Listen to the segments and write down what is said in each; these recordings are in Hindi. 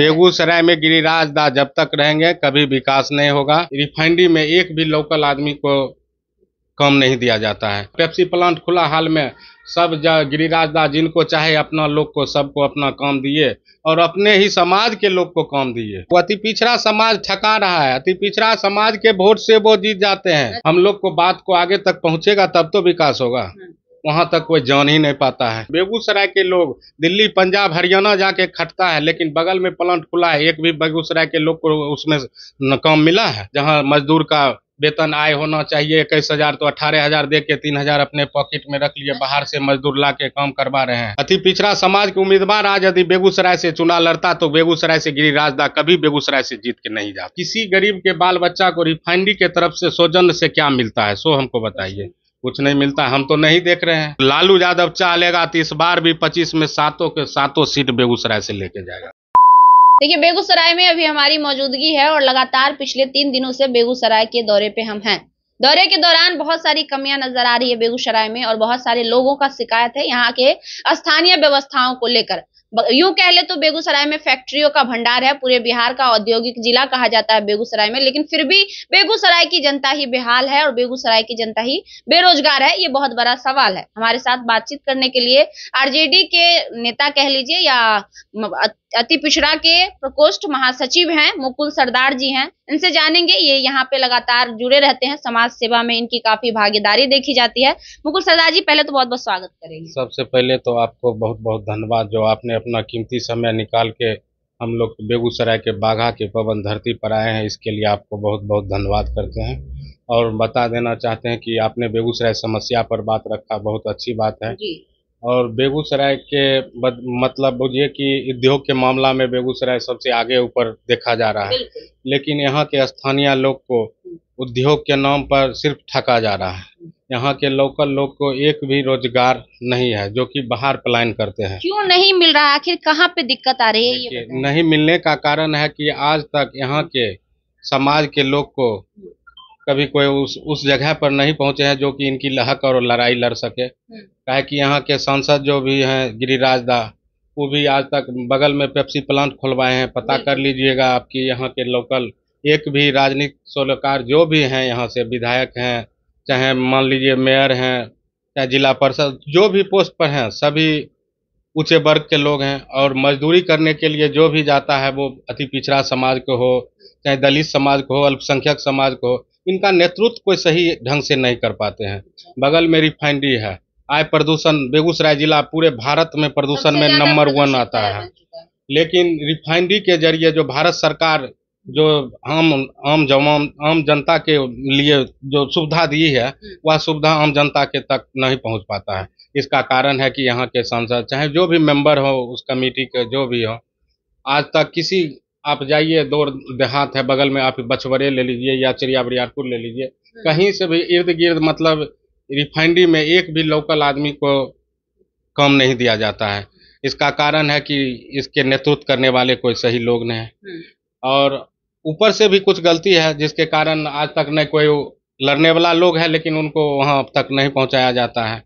बेगूसराय में गिरिराज दास जब तक रहेंगे कभी विकास नहीं होगा रिफाइनरी में एक भी लोकल आदमी को कम नहीं दिया जाता है पेप्सी प्लांट खुला हाल में सब गिरिराज दास जिनको चाहे अपना लोग को सबको अपना काम दिए और अपने ही समाज के लोग को काम दिए वो अति पिछड़ा समाज ठका रहा है अति पिछड़ा समाज के वोट से वो जीत जाते हैं हाँ। हम लोग को बात को आगे तक पहुंचेगा तब तो विकास होगा हाँ। वहाँ तक कोई जान ही नहीं पाता है बेगूसराय के लोग दिल्ली पंजाब हरियाणा जाके खटता है लेकिन बगल में प्लांट खुला है एक भी बेगूसराय के लोग को उसमें काम मिला है जहाँ मजदूर का वेतन आय होना चाहिए इक्कीस हजार तो अठारह हजार दे के तीन हजार अपने पॉकेट में रख लिए बाहर से मजदूर ला के काम करवा रहे हैं अति पिछड़ा समाज के उम्मीदवार आज यदि बेगूसराय से चुनाव लड़ता तो बेगूसराय से गिरिराज दा कभी बेगूसराय से जीत के नहीं जाता किसी गरीब के बाल बच्चा को रिफाइनरी के तरफ से सौजन्य से क्या मिलता है सो हमको बताइए कुछ नहीं मिलता हम तो नहीं देख रहे हैं लालू यादव चाह लेगा तो इस बार भी पच्चीस में सातों के सातों सीट बेगूसराय से लेके जाएगा देखिए बेगूसराय में अभी हमारी मौजूदगी है और लगातार पिछले तीन दिनों से बेगूसराय के दौरे पे हम हैं दौरे के दौरान बहुत सारी कमियां नजर आ रही है बेगूसराय में और बहुत सारे लोगों का शिकायत है यहाँ के स्थानीय व्यवस्थाओं को लेकर यू कह ले तो बेगूसराय में फैक्ट्रियों का भंडार है पूरे बिहार का औद्योगिक जिला कहा जाता है बेगूसराय में लेकिन फिर भी बेगूसराय की जनता ही बेहाल है और बेगूसराय की जनता ही बेरोजगार है ये बहुत बड़ा सवाल है हमारे साथ बातचीत करने के लिए आरजेडी के नेता कह लीजिए या अति पिछड़ा के प्रकोष्ठ महासचिव हैं मुकुल सरदार जी हैं इनसे जानेंगे ये यहाँ पे लगातार जुड़े रहते हैं समाज सेवा में इनकी काफी भागीदारी देखी जाती है मुकुल सरदार जी पहले तो बहुत बहुत स्वागत करेंगे सबसे पहले तो आपको बहुत बहुत धन्यवाद जो आपने अपना कीमती समय निकाल के हम लोग बेगूसराय के बाघा के पवन धरती पर आए हैं इसके लिए आपको बहुत बहुत धन्यवाद करते हैं और बता देना चाहते हैं कि आपने बेगूसराय समस्या पर बात रखा बहुत अच्छी बात है और बेगूसराय के बद, मतलब बुझिए कि उद्योग के मामला में बेगूसराय सबसे आगे ऊपर देखा जा रहा है लेकिन यहाँ के स्थानीय लोग को हम्म। उद्योग के नाम पर सिर्फ ठका जा रहा है हम्म। यहाँ के लोकल लोग को एक भी रोजगार नहीं है जो कि बाहर पलायन करते हैं क्यों नहीं मिल रहा आखिर कहाँ पे दिक्कत आ रही है ये नहीं मिलने का कारण है कि आज तक यहाँ के समाज के लोग को कभी कोई उस उस जगह पर नहीं पहुँचे हैं जो कि इनकी लहक और लड़ाई लड़ सके हम्म। कहे कि यहाँ के सांसद जो भी हैं गिरिराज दा वो भी आज तक बगल में पेप्सी प्लांट खुलवाए हैं पता कर लीजिएगा आपकी यहाँ के लोकल एक भी राजनीतिक सोलोकार जो भी हैं यहाँ से विधायक हैं चाहे मान लीजिए मेयर हैं चाहे जिला परिषद जो भी पोस्ट पर हैं सभी ऊँचे वर्ग के लोग हैं और मजदूरी करने के लिए जो भी जाता है वो अति पिछड़ा समाज को हो चाहे दलित समाज को हो अल्पसंख्यक समाज को हो इनका नेतृत्व कोई सही ढंग से नहीं कर पाते हैं बगल में रिफाइनरी है आय प्रदूषण बेगूसराय जिला पूरे भारत में प्रदूषण में नंबर वन आता है लेकिन रिफाइनरी के जरिए जो भारत सरकार जो आम आम जवान आम जनता के लिए जो सुविधा दी है हम्म। वह सुविधा आम जनता के तक नहीं पहुंच पाता है इसका कारण है कि यहाँ के सांसद चाहे जो भी मेंबर हो उस कमेटी के जो भी हो आज तक किसी आप जाइए दौर देहात है बगल में आप बछवरे ले लीजिए या चिड़िया बरियारपुर ले लीजिए हम्म। कहीं से भी इर्द गिर्द मतलब रिफाइनरी में एक भी लोकल आदमी को काम नहीं दिया जाता है इसका कारण है कि इसके नेतृत्व करने वाले कोई सही लोग नहीं है हम्म। और ऊपर से भी कुछ गलती है जिसके कारण आज तक नहीं कोई लड़ने वाला लोग है लेकिन उनको वहाँ अब तक नहीं पहुँचाया जाता है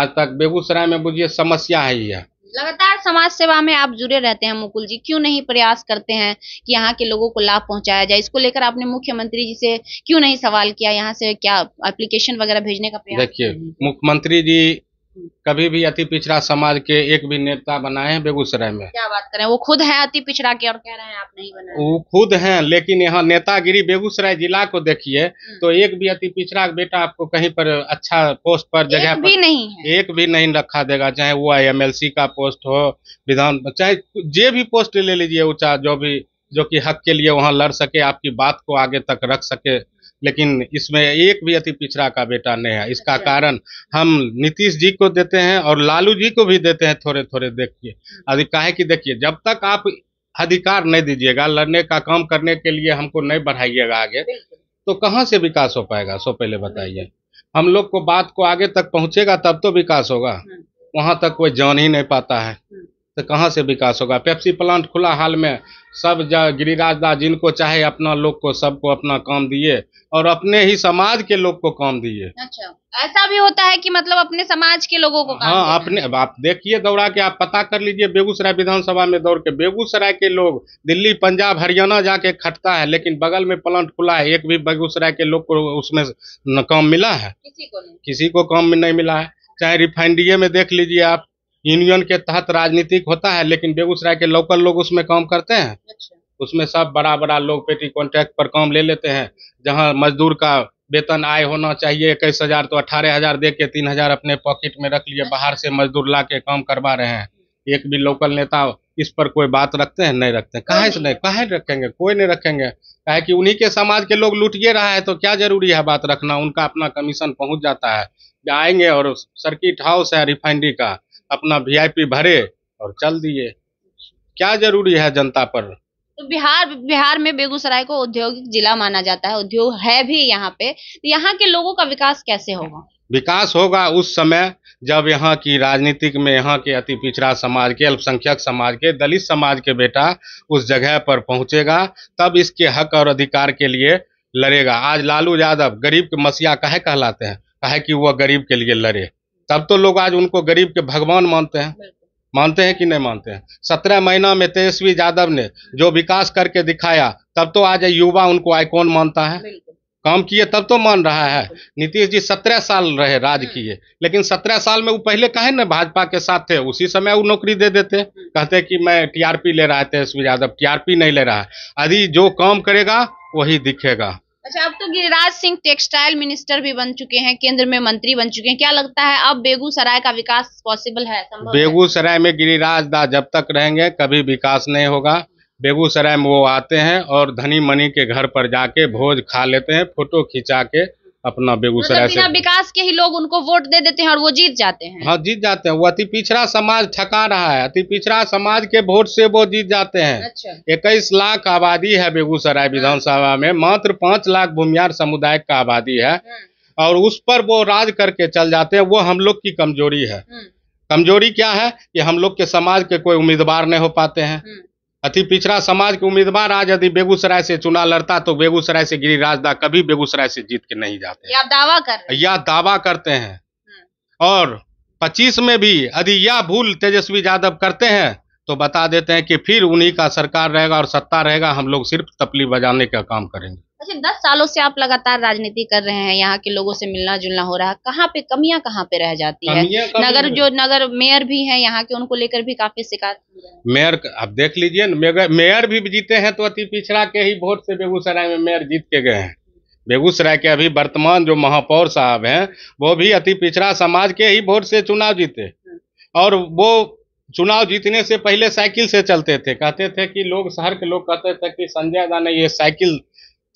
आज तक बेगूसराय में बुझिए समस्या है ही है लगातार समाज सेवा में आप जुड़े रहते हैं मुकुल जी क्यों नहीं प्रयास करते हैं कि यहाँ के लोगों को लाभ पहुँचाया जाए इसको लेकर आपने मुख्यमंत्री जी से क्यों नहीं सवाल किया यहाँ से क्या एप्लीकेशन वगैरह भेजने का प्रयास देखिए मुख्यमंत्री जी कभी भी अति पिछड़ा समाज के एक भी नेता बनाए हैं बेगूसराय में क्या बात करें वो खुद हैं अति पिछड़ा के और कह रहे हैं आप नहीं बनाए वो खुद हैं लेकिन यहाँ नेतागिरी बेगूसराय जिला को देखिए हम्म। तो एक भी अति पिछड़ा बेटा आपको कहीं पर अच्छा पोस्ट पर जगह भी पर, नहीं है। एक भी नहीं रखा देगा चाहे वो सी का पोस्ट हो विधान चाहे जे भी पोस्ट ले लीजिए ऊंचा जो भी जो की हक के लिए वहाँ लड़ सके आपकी बात को आगे तक रख सके लेकिन इसमें एक भी अति पिछड़ा का बेटा नहीं है इसका अच्छा। कारण हम नीतीश जी को देते हैं और लालू जी को भी देते हैं थोड़े थोड़े देखिए हम्म। अभी काहे कि देखिए जब तक आप अधिकार नहीं दीजिएगा लड़ने का काम करने के लिए हमको नहीं बढ़ाइएगा आगे तो कहाँ से विकास हो पाएगा सो पहले बताइए हम लोग को बात को आगे तक पहुंचेगा तब तो विकास होगा हम्म। वहां तक कोई जान ही नहीं पाता है हम्म। तो कहाँ से विकास होगा पेप्सी प्लांट खुला हाल में सब गिरिराज दास जिनको चाहे अपना लोग को सबको अपना काम दिए और अपने ही समाज के लोग को काम दिए अच्छा ऐसा भी होता है कि मतलब अपने समाज के लोगों को काम हाँ अपने आप देखिए दौड़ा के आप पता कर लीजिए बेगूसराय विधानसभा में दौड़ के बेगूसराय के लोग दिल्ली पंजाब हरियाणा जाके खटता है लेकिन बगल में प्लांट खुला है एक भी बेगूसराय के लोग को उसमें काम मिला है किसी को किसी को काम नहीं मिला है चाहे रिफाइनरी में देख लीजिए आप यूनियन के तहत राजनीतिक होता है लेकिन बेगूसराय के लोकल लोग उसमें काम करते हैं अच्छा। उसमें सब बड़ा बड़ा लोग पेटी कॉन्ट्रैक्ट पर काम ले लेते हैं जहाँ मजदूर का वेतन आय होना चाहिए इक्कीस हजार तो अठारह हजार दे के तीन हजार अपने पॉकेट में रख लिए बाहर से मजदूर ला के काम करवा रहे हैं एक भी लोकल नेता इस पर कोई बात रखते हैं नहीं रखते हैं से नहीं कहा रखेंगे कोई नहीं रखेंगे कहे कि उन्हीं के समाज के लोग लुटिए रहा है तो क्या जरूरी है बात रखना उनका अपना कमीशन पहुंच जाता है आएंगे और सर्किट हाउस है रिफाइनरी का अपना वीआईपी भरे और चल दिए क्या जरूरी है जनता पर तो बिहार बिहार में बेगूसराय को औद्योगिक जिला माना जाता है उद्योग है भी यहाँ पे तो यहाँ के लोगों का विकास कैसे होगा विकास होगा उस समय जब यहाँ की राजनीतिक में यहाँ के अति पिछड़ा समाज के अल्पसंख्यक समाज के दलित समाज के बेटा उस जगह पर पहुंचेगा तब इसके हक और अधिकार के लिए लड़ेगा आज लालू यादव गरीब के मसीहा कहे कहलाते हैं कहे कि वह गरीब के लिए लड़े तब तो लोग आज उनको गरीब के भगवान मानते हैं मानते हैं कि नहीं मानते हैं सत्रह महीना में तेजस्वी यादव ने जो विकास करके दिखाया तब तो आज युवा उनको आइकॉन मानता है काम किए तब तो मान रहा है नीतीश जी सत्रह साल रहे राज हम्म। किए लेकिन सत्रह साल में वो पहले कहे ना भाजपा के साथ थे उसी समय वो नौकरी दे देते हम्म। कहते कि मैं टीआरपी ले रहा है तेजस्वी यादव टीआरपी नहीं ले रहा है अभी जो काम करेगा वही दिखेगा अच्छा अब तो गिरिराज सिंह टेक्सटाइल मिनिस्टर भी बन चुके हैं केंद्र में मंत्री बन चुके हैं क्या लगता है अब बेगूसराय का विकास पॉसिबल है बेगूसराय में गिरिराज दास जब तक रहेंगे कभी विकास नहीं होगा बेगूसराय में वो आते हैं और धनी मनी के घर पर जाके भोज खा लेते हैं फोटो खिंचा के अपना बेगूसराय मतलब से विकास के ही लोग उनको वोट दे देते हैं और वो जीत जाते हैं हाँ जीत जाते हैं वो अति पिछड़ा समाज ठका रहा है अति पिछड़ा समाज के वोट से वो जीत जाते हैं अच्छा। इक्कीस लाख आबादी है बेगूसराय हाँ। विधानसभा में मात्र पांच लाख भूमियार समुदाय का आबादी है हाँ। और उस पर वो राज करके चल जाते हैं वो हम लोग की कमजोरी है हाँ। कमजोरी क्या है कि हम लोग के समाज के कोई उम्मीदवार नहीं हो पाते हैं अति पिछड़ा समाज के उम्मीदवार आज यदि बेगूसराय से चुनाव लड़ता तो बेगूसराय से गिरिराज दा कभी बेगूसराय से जीत के नहीं जाते या दावा कर या दावा करते हैं हम्म। और 25 में भी यदि यह भूल तेजस्वी यादव करते हैं तो बता देते हैं कि फिर उन्हीं का सरकार रहेगा और सत्ता रहेगा हम लोग सिर्फ तपली बजाने का काम करेंगे अच्छा दस सालों से आप लगातार राजनीति कर रहे हैं यहाँ के लोगों से मिलना जुलना हो रहा है कहाँ पे कमियाँ कहाँ पे रह जाती है नगर जो नगर मेयर भी है यहाँ के उनको लेकर भी काफी शिकायत मेयर आप देख लीजिए मेयर भी जीते हैं तो अति पिछड़ा के ही वोट से बेगूसराय में मेयर जीत के गए हैं बेगूसराय के अभी वर्तमान जो महापौर साहब हैं वो भी अति पिछड़ा समाज के ही वोट से चुनाव जीते और वो चुनाव जीतने से पहले साइकिल से चलते थे कहते थे कि लोग शहर के लोग कहते थे कि संजय गांधी ये साइकिल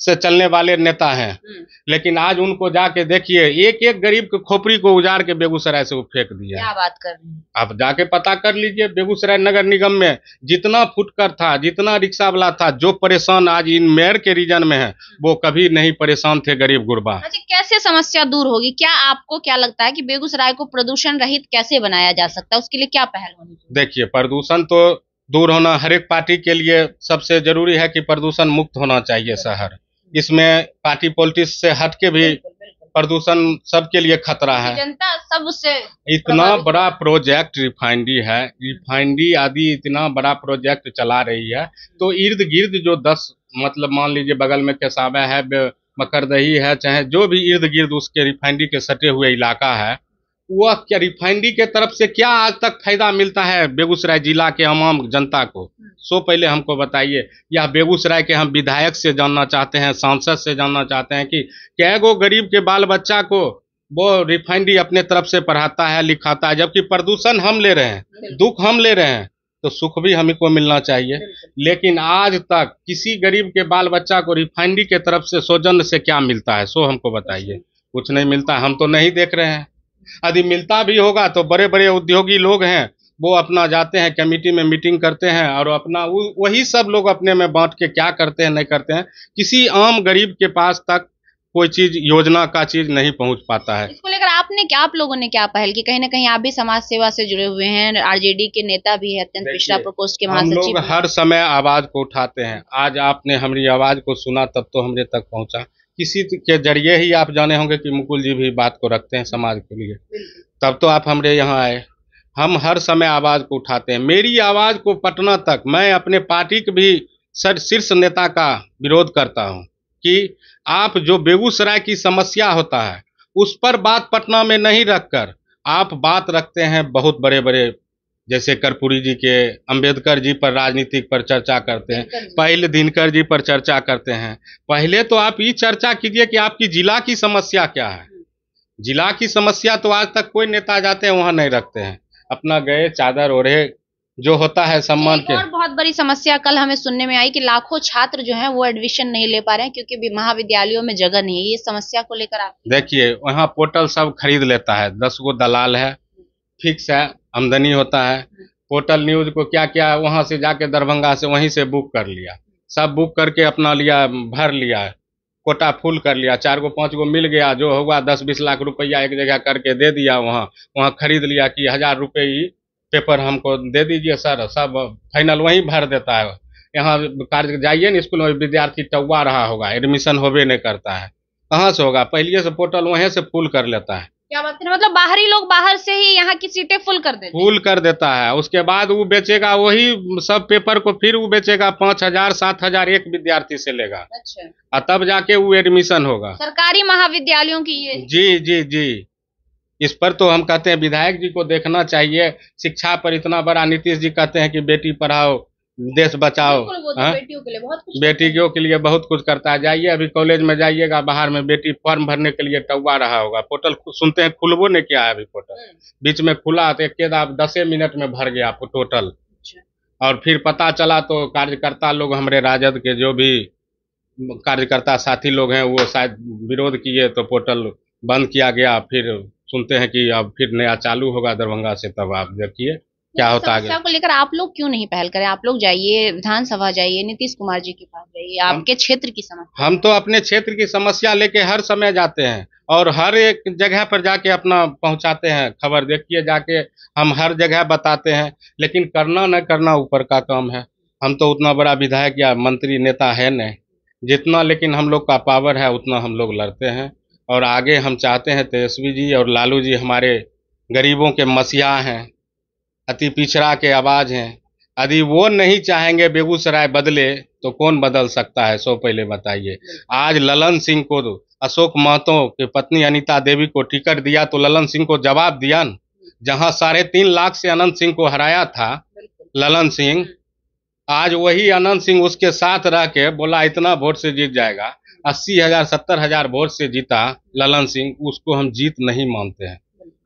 से चलने वाले नेता हैं हम्म। लेकिन आज उनको जाके देखिए एक एक गरीब के खोपड़ी को उजाड़ के बेगूसराय से वो फेंक दिया क्या बात कर रही आप जाके पता कर लीजिए बेगूसराय नगर निगम में जितना फुटकर था जितना रिक्शा वाला था जो परेशान आज इन मेयर के रीजन में है वो कभी नहीं परेशान थे गरीब गुरबा अच्छा, कैसे समस्या दूर होगी क्या आपको क्या लगता है की बेगूसराय को प्रदूषण रहित कैसे बनाया जा सकता है उसके लिए क्या पहल होनी देखिए प्रदूषण तो दूर होना हर एक पार्टी के लिए सबसे जरूरी है कि प्रदूषण मुक्त होना चाहिए शहर इसमें पार्टी पॉलिटिक्स से हट के भी प्रदूषण सबके लिए खतरा है जनता सब उससे इतना बड़ा प्रोजेक्ट रिफाइनरी है रिफाइनरी आदि इतना बड़ा प्रोजेक्ट चला रही है तो इर्द गिर्द जो दस मतलब मान लीजिए बगल में केसावा है मकरदही है चाहे जो भी इर्द गिर्द उसके रिफाइनरी के सटे हुए इलाका है वह क्या रिफाइनरी के तरफ से क्या आज तक फायदा मिलता है बेगूसराय जिला के आम जनता को हम्म। सो पहले हमको बताइए या बेगूसराय के हम विधायक से जानना चाहते हैं सांसद से जानना चाहते हैं कि क्या गो गरीब के बाल बच्चा को वो रिफाइनरी अपने तरफ से पढ़ाता है लिखाता है जबकि प्रदूषण हम ले रहे हैं दुख हम ले रहे हैं तो सुख भी हमें को मिलना चाहिए लेकिन आज तक किसी गरीब के बाल बच्चा को रिफाइनरी के तरफ से सौजन्य से क्या मिलता है सो हमको बताइए अच्छा। कुछ नहीं मिलता हम तो नहीं देख रहे हैं यदि मिलता भी होगा तो बड़े बड़े उद्योगी लोग हैं वो अपना जाते हैं कमेटी में मीटिंग करते हैं और अपना वही सब लोग अपने में बांट के क्या करते हैं नहीं करते हैं किसी आम गरीब के पास तक कोई चीज योजना का चीज नहीं पहुंच पाता है इसको लेकर आपने क्या आप लोगों ने क्या पहल की कहीं ना कहीं आप भी समाज सेवा से जुड़े हुए हैं आरजेडी के नेता भी है अत्यंत पिछड़ा प्रकोष्ठ के महासचिव लोग हर समय आवाज को उठाते हैं आज आपने हमारी आवाज को सुना तब तो हमारे तक पहुंचा किसी के जरिए ही आप जाने होंगे कि मुकुल जी भी बात को रखते हैं समाज के लिए तब तो आप हमारे यहाँ आए हम हर समय आवाज़ को उठाते हैं मेरी आवाज़ को पटना तक मैं अपने पार्टी के भी सर शीर्ष नेता का विरोध करता हूँ कि आप जो बेगूसराय की समस्या होता है उस पर बात पटना में नहीं रखकर आप बात रखते हैं बहुत बड़े बड़े जैसे कर्पूरी जी के अंबेडकर जी पर राजनीतिक पर चर्चा करते हैं पहले दिनकर जी पर चर्चा करते हैं पहले तो आप ये चर्चा कीजिए कि आपकी जिला की समस्या क्या है जिला की समस्या तो आज तक कोई नेता जाते हैं वहाँ नहीं रखते हैं अपना गए चादर ओढ़े जो होता है सम्मान के और बहुत बड़ी समस्या कल हमें सुनने में आई कि लाखों छात्र जो हैं वो एडमिशन नहीं ले पा रहे हैं क्योंकि महाविद्यालयों में जगह नहीं है ये समस्या को लेकर आप देखिए वहाँ पोर्टल सब खरीद लेता है दस गो दलाल है फिक्स है आमदनी होता है पोर्टल न्यूज को क्या क्या वहाँ से जाके दरभंगा से वहीं से बुक कर लिया सब बुक करके अपना लिया भर लिया कोटा फुल कर लिया चार गो पाँच गो मिल गया जो होगा दस बीस लाख रुपया एक जगह करके दे दिया वहाँ वहाँ खरीद लिया कि हजार रुपये ही पेपर हमको दे दीजिए सर सब फाइनल वहीं भर देता है यहाँ कार्य जाइए ना स्कूल में विद्यार्थी टवा रहा होगा एडमिशन होबे नहीं करता है कहाँ से होगा पहले से पोर्टल वहीं से फुल कर लेता है क्या बात है मतलब बाहरी लोग बाहर से ही यहाँ की सीटें फुल कर देते फुल कर देता है उसके बाद वो बेचेगा वही सब पेपर को फिर वो बेचेगा पाँच हजार सात हजार एक विद्यार्थी से लेगा अच्छा और तब जाके वो एडमिशन होगा सरकारी महाविद्यालयों की ये जी जी जी इस पर तो हम कहते हैं विधायक जी को देखना चाहिए शिक्षा पर इतना बड़ा नीतीश जी कहते हैं कि बेटी पढ़ाओ देश बचाओ तो हाँ? बेटियों के लिए बहुत कुछ बेटियों के लिए बहुत कुछ करता है जाइए अभी कॉलेज में जाइएगा बाहर में बेटी फॉर्म भरने के लिए टवा रहा होगा पोर्टल सुनते हैं खुलबो नहीं किया है अभी पोर्टल हम्म। बीच में खुला तो एक दस दसे मिनट में भर गया आपको टोटल अच्छा। और फिर पता चला तो कार्यकर्ता लोग हमारे राजद के जो भी कार्यकर्ता साथी लोग हैं वो शायद विरोध किए तो पोर्टल बंद किया गया फिर सुनते हैं कि अब फिर नया चालू होगा दरभंगा से तब आप देखिए क्या होता है को लेकर आप लोग क्यों नहीं पहल करें आप लोग जाइए विधानसभा जाइए नीतीश कुमार जी के पास जाइए आपके क्षेत्र की समस्या हम तो अपने क्षेत्र की समस्या लेके हर समय जाते हैं और हर एक जगह पर जाके अपना पहुंचाते हैं खबर देखिए जाके हम हर जगह बताते हैं लेकिन करना न करना ऊपर का काम है हम तो उतना बड़ा विधायक या मंत्री नेता है नहीं जितना लेकिन हम लोग का पावर है उतना हम लोग लड़ते हैं और आगे हम चाहते हैं तेजस्वी जी और लालू जी हमारे गरीबों के मसीहा हैं अति पिछड़ा के आवाज हैं यदि वो नहीं चाहेंगे बेगूसराय बदले तो कौन बदल सकता है सो पहले बताइए आज ललन सिंह को तो अशोक महतो की पत्नी अनिता देवी को टिकट दिया तो ललन सिंह को जवाब दिया जहां साढ़े तीन लाख से अनंत सिंह को हराया था ललन सिंह आज वही अनंत सिंह उसके साथ रह के बोला इतना वोट से जीत जाएगा अस्सी हजार सत्तर हजार वोट से जीता ललन सिंह उसको हम जीत नहीं मानते हैं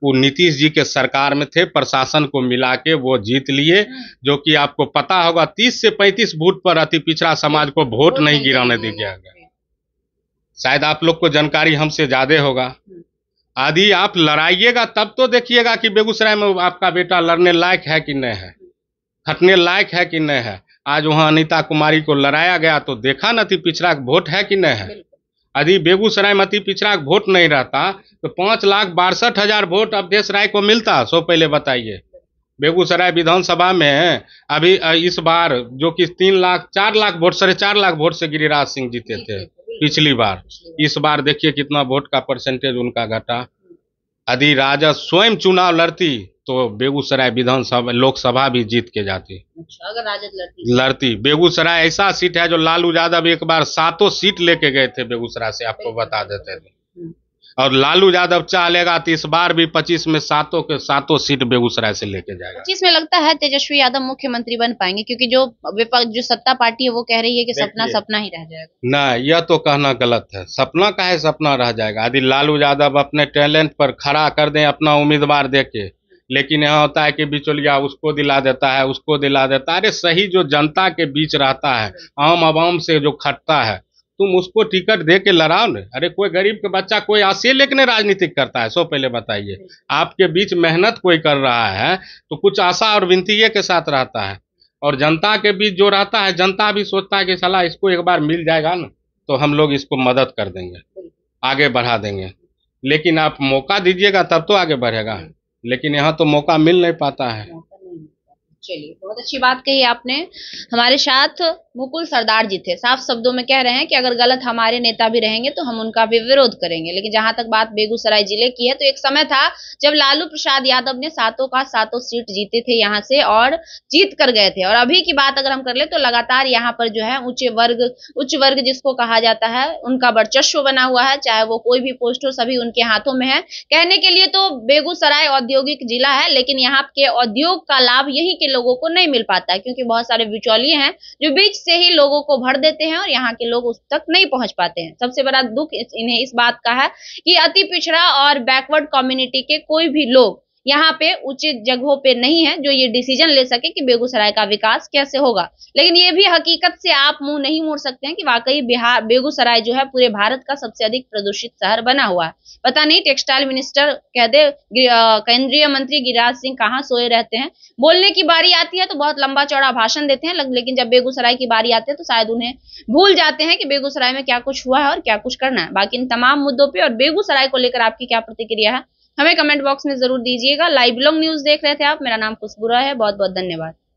वो नीतीश जी के सरकार में थे प्रशासन को मिला के वो जीत लिए हम्म। जो कि आपको पता होगा तीस से पैंतीस बूथ पर अति पिछड़ा समाज को वोट नहीं गिराने दिया गया शायद आप लोग को जानकारी हमसे ज्यादा होगा हम्म। आदि आप लड़ाइएगा तब तो देखिएगा कि बेगूसराय में आपका बेटा लड़ने लायक है कि नहीं है खटने लायक है कि नहीं है आज वहां अनिता कुमारी को लड़ाया गया तो देखा ना थी पिछड़ा वोट है कि नहीं है यदि बेगूसराय में अति पिछड़ा वोट नहीं रहता तो पाँच लाख बासठ हजार वोट अवधेश राय को मिलता सो पहले बताइए बेगूसराय विधानसभा में अभी इस बार जो कि तीन लाख चार लाख वोट साढ़े चार लाख वोट से गिरिराज सिंह जीते थे पिछली बार इस बार देखिए कितना वोट का परसेंटेज उनका घटा यदि राजा स्वयं चुनाव लड़ती तो बेगूसराय विधानसभा लोकसभा भी जीत के जाती अच्छा अगर राजद लड़ती लड़ती बेगूसराय ऐसा सीट है जो लालू यादव एक बार सातों सीट लेके गए थे बेगूसराय से आपको बता देते थे और लालू यादव चाह लेगा तो इस बार भी पच्चीस में सातों के सातों सीट बेगूसराय से लेके जाएगा पच्चीस में लगता है तेजस्वी यादव मुख्यमंत्री बन पाएंगे क्योंकि जो विपक्ष जो सत्ता पार्टी है वो कह रही है कि सपना सपना ही रह जाएगा ना यह तो कहना गलत है सपना का है सपना रह जाएगा यदि लालू यादव अपने टैलेंट पर खड़ा कर दे अपना उम्मीदवार दे के लेकिन यहाँ होता है कि बिचौलिया उसको दिला देता है उसको दिला देता है अरे सही जो जनता के बीच रहता है आम आवाम से जो खटता है तुम उसको टिकट दे के लड़ाओ ने अरे कोई गरीब का बच्चा कोई आशे लेकर राजनीतिक करता है सो पहले बताइए आपके बीच मेहनत कोई कर रहा है तो कुछ आशा और विनती के साथ रहता है और जनता के बीच जो रहता है जनता भी सोचता है कि सलाह इसको एक बार मिल जाएगा ना तो हम लोग इसको मदद कर देंगे आगे बढ़ा देंगे लेकिन आप मौका दीजिएगा तब तो आगे बढ़ेगा लेकिन यहाँ तो मौका मिल नहीं पाता है चलिए बहुत अच्छी बात कही आपने हमारे साथ मुकुल सरदार जी थे साफ शब्दों में कह रहे हैं कि अगर गलत हमारे नेता भी रहेंगे तो हम उनका भी विरोध करेंगे लेकिन जहां तक बात बेगूसराय जिले की है तो एक समय था जब लालू प्रसाद यादव ने सातों का सातों सीट जीते थे यहाँ से और जीत कर गए थे और अभी की बात अगर हम कर ले तो लगातार यहाँ पर जो है ऊंचे वर्ग उच्च वर्ग जिसको कहा जाता है उनका वर्चस्व बना हुआ है चाहे वो कोई भी पोस्ट हो सभी उनके हाथों में है कहने के लिए तो बेगूसराय औद्योगिक जिला है लेकिन यहाँ के औद्योग का लाभ यही के लोग लोगों को नहीं मिल पाता है क्योंकि बहुत सारे बिचौलिए हैं जो बीच से ही लोगों को भर देते हैं और यहाँ के लोग उस तक नहीं पहुंच पाते हैं सबसे बड़ा दुख इन्हें इस बात का है कि अति पिछड़ा और बैकवर्ड कम्युनिटी के कोई भी लोग यहाँ पे उचित जगहों पे नहीं है जो ये डिसीजन ले सके कि बेगूसराय का विकास कैसे होगा लेकिन ये भी हकीकत से आप मुंह नहीं मोड़ सकते हैं कि वाकई बिहार बेगूसराय जो है पूरे भारत का सबसे अधिक प्रदूषित शहर बना हुआ है पता नहीं टेक्सटाइल मिनिस्टर कह दे केंद्रीय मंत्री गिरिराज सिंह कहाँ सोए रहते हैं बोलने की बारी आती है तो बहुत लंबा चौड़ा भाषण देते हैं लेकिन जब बेगूसराय की बारी आती है तो शायद उन्हें भूल जाते हैं कि बेगूसराय में क्या कुछ हुआ है और क्या कुछ करना है बाकी इन तमाम मुद्दों पर और बेगूसराय को लेकर आपकी क्या प्रतिक्रिया है हमें कमेंट बॉक्स में जरूर दीजिएगा लाइव लॉन्ग न्यूज देख रहे थे आप मेरा नाम खुशबुरा है बहुत बहुत धन्यवाद